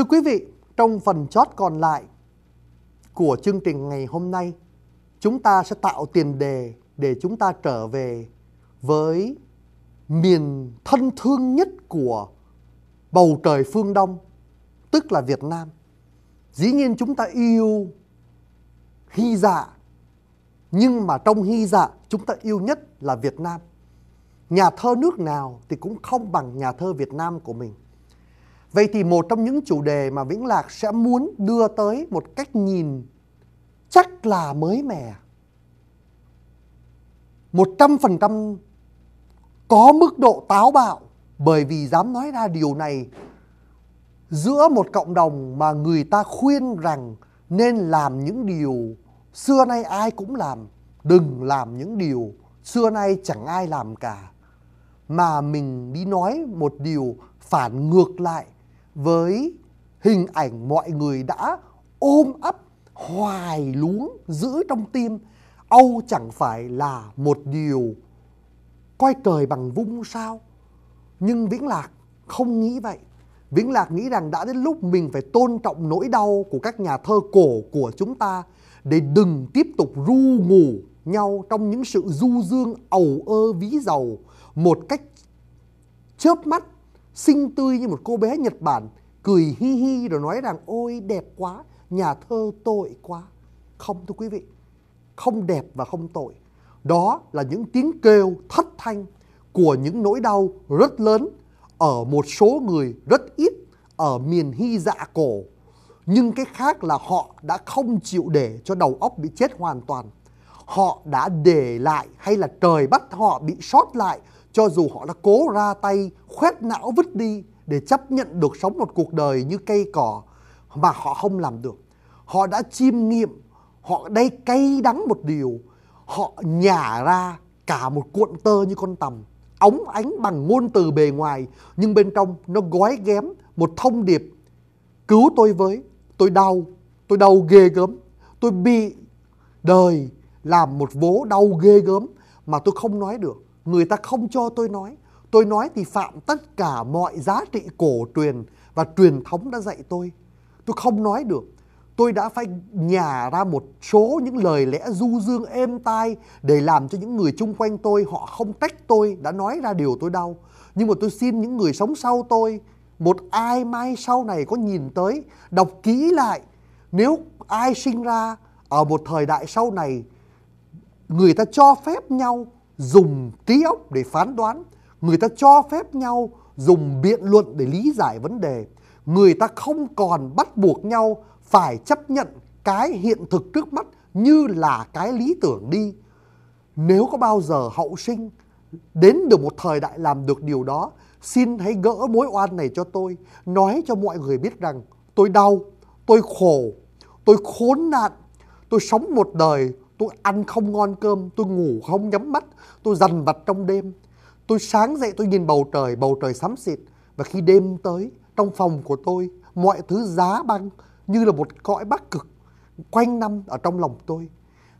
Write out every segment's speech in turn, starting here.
Thưa quý vị, trong phần chót còn lại của chương trình ngày hôm nay, chúng ta sẽ tạo tiền đề để chúng ta trở về với miền thân thương nhất của bầu trời phương Đông, tức là Việt Nam. Dĩ nhiên chúng ta yêu hy dạ, nhưng mà trong hy dạ chúng ta yêu nhất là Việt Nam. Nhà thơ nước nào thì cũng không bằng nhà thơ Việt Nam của mình. Vậy thì một trong những chủ đề mà Vĩnh Lạc sẽ muốn đưa tới một cách nhìn chắc là mới mẻ. 100% có mức độ táo bạo bởi vì dám nói ra điều này giữa một cộng đồng mà người ta khuyên rằng nên làm những điều xưa nay ai cũng làm, đừng làm những điều xưa nay chẳng ai làm cả. Mà mình đi nói một điều phản ngược lại với hình ảnh mọi người đã ôm ấp hoài luống giữ trong tim âu chẳng phải là một điều coi trời bằng vung sao nhưng vĩnh lạc không nghĩ vậy vĩnh lạc nghĩ rằng đã đến lúc mình phải tôn trọng nỗi đau của các nhà thơ cổ của chúng ta để đừng tiếp tục ru ngủ nhau trong những sự du dương ầu ơ ví dầu một cách chớp mắt xinh tươi như một cô bé Nhật Bản, cười hi hi rồi nói rằng ôi đẹp quá, nhà thơ tội quá. Không thưa quý vị, không đẹp và không tội. Đó là những tiếng kêu thất thanh của những nỗi đau rất lớn ở một số người rất ít ở miền hy dạ cổ. Nhưng cái khác là họ đã không chịu để cho đầu óc bị chết hoàn toàn. Họ đã để lại hay là trời bắt họ bị sót lại cho dù họ đã cố ra tay khoét não vứt đi để chấp nhận được sống một cuộc đời như cây cỏ mà họ không làm được. Họ đã chiêm nghiệm, họ đây cay đắng một điều, họ nhả ra cả một cuộn tơ như con tầm, ống ánh bằng ngôn từ bề ngoài nhưng bên trong nó gói ghém một thông điệp cứu tôi với, tôi đau, tôi đau ghê gớm, tôi bị đời làm một vố đau ghê gớm mà tôi không nói được người ta không cho tôi nói. Tôi nói thì phạm tất cả mọi giá trị cổ truyền và truyền thống đã dạy tôi. Tôi không nói được. Tôi đã phải nhả ra một số những lời lẽ du dương êm tai để làm cho những người chung quanh tôi, họ không trách tôi, đã nói ra điều tôi đau. Nhưng mà tôi xin những người sống sau tôi, một ai mai sau này có nhìn tới, đọc kỹ lại. Nếu ai sinh ra ở một thời đại sau này, người ta cho phép nhau dùng trí óc để phán đoán người ta cho phép nhau dùng biện luận để lý giải vấn đề người ta không còn bắt buộc nhau phải chấp nhận cái hiện thực trước mắt như là cái lý tưởng đi nếu có bao giờ hậu sinh đến được một thời đại làm được điều đó xin hãy gỡ mối oan này cho tôi nói cho mọi người biết rằng tôi đau tôi khổ tôi khốn nạn tôi sống một đời tôi ăn không ngon cơm tôi ngủ không nhắm mắt tôi dằn vặt trong đêm tôi sáng dậy tôi nhìn bầu trời bầu trời xám xịt và khi đêm tới trong phòng của tôi mọi thứ giá băng như là một cõi bắc cực quanh năm ở trong lòng tôi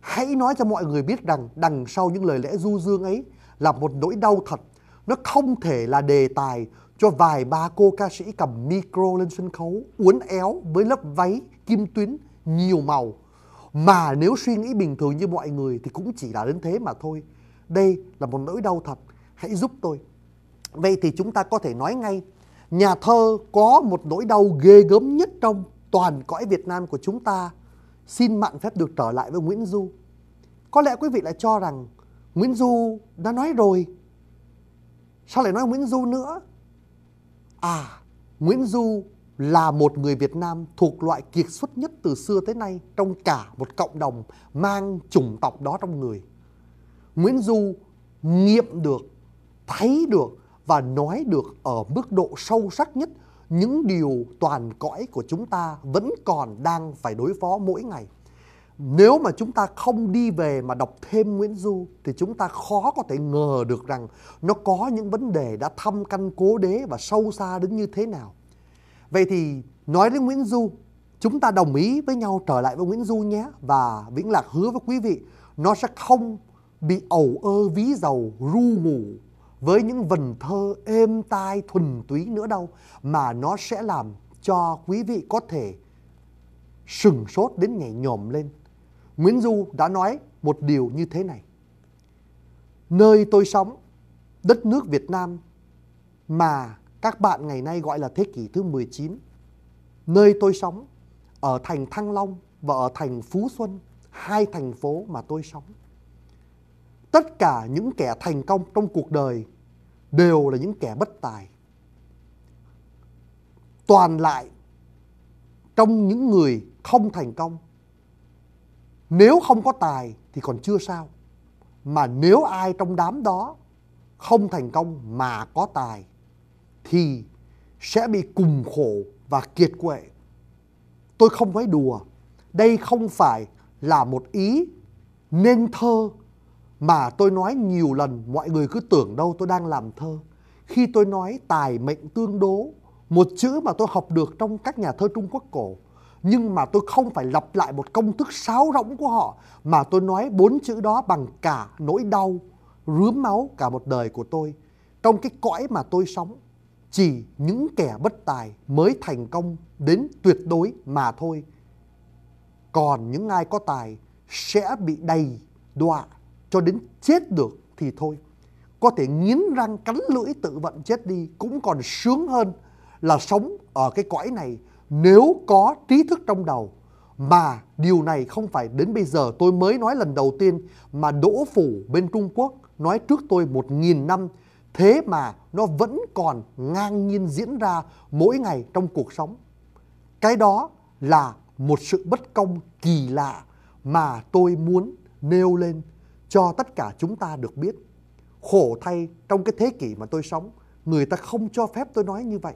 hãy nói cho mọi người biết rằng đằng sau những lời lẽ du dương ấy là một nỗi đau thật nó không thể là đề tài cho vài ba cô ca sĩ cầm micro lên sân khấu uốn éo với lớp váy kim tuyến nhiều màu mà nếu suy nghĩ bình thường như mọi người thì cũng chỉ là đến thế mà thôi. Đây là một nỗi đau thật. Hãy giúp tôi. Vậy thì chúng ta có thể nói ngay, nhà thơ có một nỗi đau ghê gớm nhất trong toàn cõi Việt Nam của chúng ta. Xin mạn phép được trở lại với Nguyễn Du. Có lẽ quý vị lại cho rằng Nguyễn Du đã nói rồi. Sao lại nói Nguyễn Du nữa? À, Nguyễn Du là một người Việt Nam thuộc loại kiệt xuất nhất từ xưa tới nay trong cả một cộng đồng mang chủng tộc đó trong người. Nguyễn Du nghiệm được, thấy được và nói được ở mức độ sâu sắc nhất những điều toàn cõi của chúng ta vẫn còn đang phải đối phó mỗi ngày. Nếu mà chúng ta không đi về mà đọc thêm Nguyễn Du thì chúng ta khó có thể ngờ được rằng nó có những vấn đề đã thăm căn cố đế và sâu xa đến như thế nào. Vậy thì nói đến Nguyễn Du, chúng ta đồng ý với nhau trở lại với Nguyễn Du nhé và Vĩnh Lạc hứa với quý vị nó sẽ không bị ẩu ơ ví dầu ru mù với những vần thơ êm tai thuần túy nữa đâu mà nó sẽ làm cho quý vị có thể sừng sốt đến nhảy nhòm lên. Nguyễn Du đã nói một điều như thế này. Nơi tôi sống, đất nước Việt Nam mà các bạn ngày nay gọi là thế kỷ thứ 19. Nơi tôi sống, ở thành Thăng Long và ở thành Phú Xuân, hai thành phố mà tôi sống. Tất cả những kẻ thành công trong cuộc đời đều là những kẻ bất tài. Toàn lại trong những người không thành công. Nếu không có tài thì còn chưa sao. Mà nếu ai trong đám đó không thành công mà có tài thì sẽ bị cùng khổ và kiệt quệ. Tôi không nói đùa, đây không phải là một ý nên thơ mà tôi nói nhiều lần mọi người cứ tưởng đâu tôi đang làm thơ. Khi tôi nói tài mệnh tương đố, một chữ mà tôi học được trong các nhà thơ Trung Quốc cổ, nhưng mà tôi không phải lặp lại một công thức sáo rỗng của họ mà tôi nói bốn chữ đó bằng cả nỗi đau rướm máu cả một đời của tôi trong cái cõi mà tôi sống chỉ những kẻ bất tài mới thành công đến tuyệt đối mà thôi. Còn những ai có tài sẽ bị đầy đọa cho đến chết được thì thôi. Có thể nghiến răng cắn lưỡi tự vận chết đi cũng còn sướng hơn là sống ở cái cõi này nếu có trí thức trong đầu. Mà điều này không phải đến bây giờ tôi mới nói lần đầu tiên mà Đỗ Phủ bên Trung Quốc nói trước tôi một nghìn năm thế mà nó vẫn còn ngang nhiên diễn ra mỗi ngày trong cuộc sống. Cái đó là một sự bất công kỳ lạ mà tôi muốn nêu lên cho tất cả chúng ta được biết. Khổ thay trong cái thế kỷ mà tôi sống, người ta không cho phép tôi nói như vậy.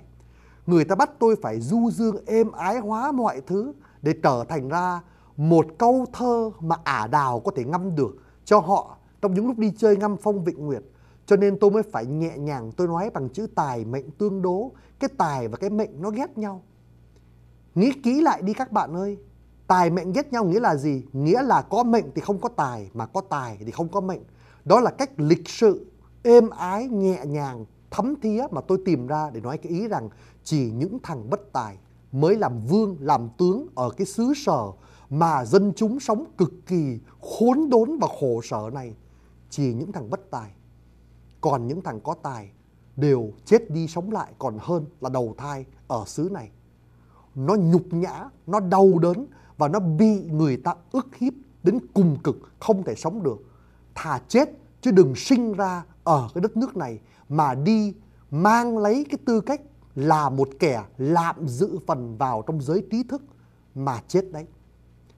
Người ta bắt tôi phải du dương êm ái hóa mọi thứ để trở thành ra một câu thơ mà ả đào có thể ngâm được cho họ trong những lúc đi chơi ngâm phong vịnh nguyệt cho nên tôi mới phải nhẹ nhàng tôi nói bằng chữ tài mệnh tương đố. Cái tài và cái mệnh nó ghét nhau. Nghĩ kỹ lại đi các bạn ơi. Tài mệnh ghét nhau nghĩa là gì? Nghĩa là có mệnh thì không có tài, mà có tài thì không có mệnh. Đó là cách lịch sự, êm ái, nhẹ nhàng, thấm thía mà tôi tìm ra để nói cái ý rằng chỉ những thằng bất tài mới làm vương, làm tướng ở cái xứ sở mà dân chúng sống cực kỳ khốn đốn và khổ sở này. Chỉ những thằng bất tài còn những thằng có tài đều chết đi sống lại còn hơn là đầu thai ở xứ này nó nhục nhã nó đau đớn và nó bị người ta ức hiếp đến cùng cực không thể sống được thà chết chứ đừng sinh ra ở cái đất nước này mà đi mang lấy cái tư cách là một kẻ lạm dự phần vào trong giới trí thức mà chết đấy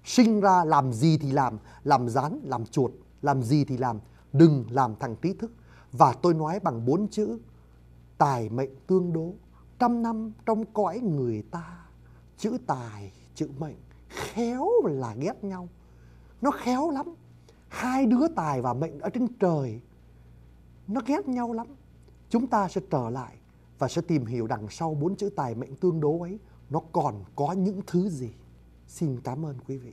sinh ra làm gì thì làm làm rán làm chuột làm gì thì làm đừng làm thằng trí thức và tôi nói bằng bốn chữ Tài mệnh tương đố Trăm năm trong cõi người ta Chữ tài, chữ mệnh Khéo là ghét nhau Nó khéo lắm Hai đứa tài và mệnh ở trên trời Nó ghét nhau lắm Chúng ta sẽ trở lại Và sẽ tìm hiểu đằng sau bốn chữ tài mệnh tương đố ấy Nó còn có những thứ gì Xin cảm ơn quý vị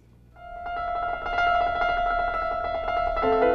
Thank you.